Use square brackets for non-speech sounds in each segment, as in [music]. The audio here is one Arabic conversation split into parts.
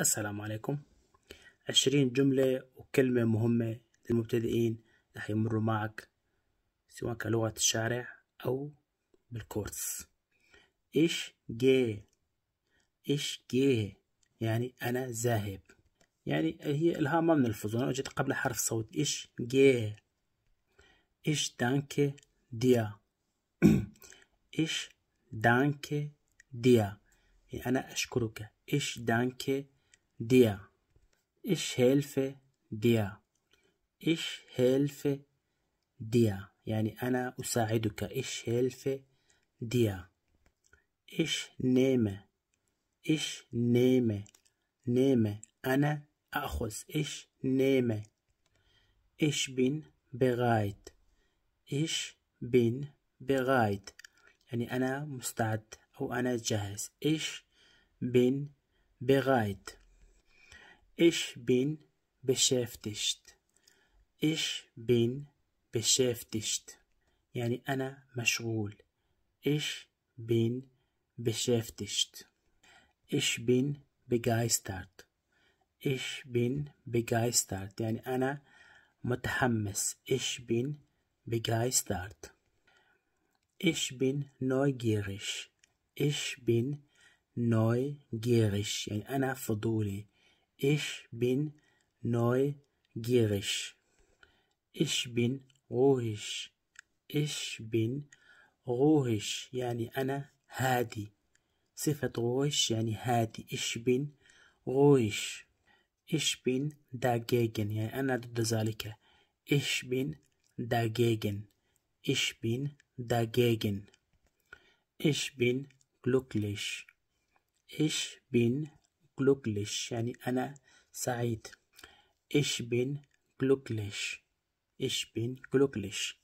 السلام عليكم عشرين جملة وكلمة مهمة للمبتدئين رح يمروا معك سواء كلغة الشارع أو بالكورس إيش جي إيش جي يعني أنا ذاهب يعني هي الها ما من لأنه إجت قبل حرف صوت إيش جي إيش دانك ديا [clears throat] إيش دانك ديا يعني أنا أشكرك إيش دانك dir. Ich helfe dir. Ich helfe dir. يعني أنا أساعدك. Ich helfe dir. Ich nehme. Ich nehme. Nehme. أنا أخذ. Ich nehme. Ich bin bereit. Ich bin bereit. يعني أنا مستعد أو أنا جاهز. Ich bin bereit. Ich bin beschäftigt. Ich bin beschäftigt. يعني أنا مشغول. Ich bin beschäftigt. Ich bin begeistert. Ich bin begeistert. يعني أنا متحمس. Ich bin begeistert. Ich bin neugierig. Ich bin neugierig. يعني أنا فضولي. Ich bin neugierig. Ich bin ruhig. Ich bin ruhig يعني أنا هادي صفة ruhig يعني هادي Ich bin ruhig Ich bin dagegen يعني أنا ضد ذلك Ich bin dagegen Ich bin dagegen Ich bin glücklich Ich bin glücklich يعني أنا سعيد ich bin glücklich ich bin glücklich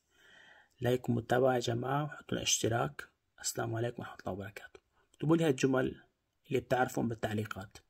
لايك متابعة يا جماعة وحطوا الاشتراك السلام عليكم ورحمة الله وبركاته اكتبوا لي هالجمل اللي بتعرفهم بالتعليقات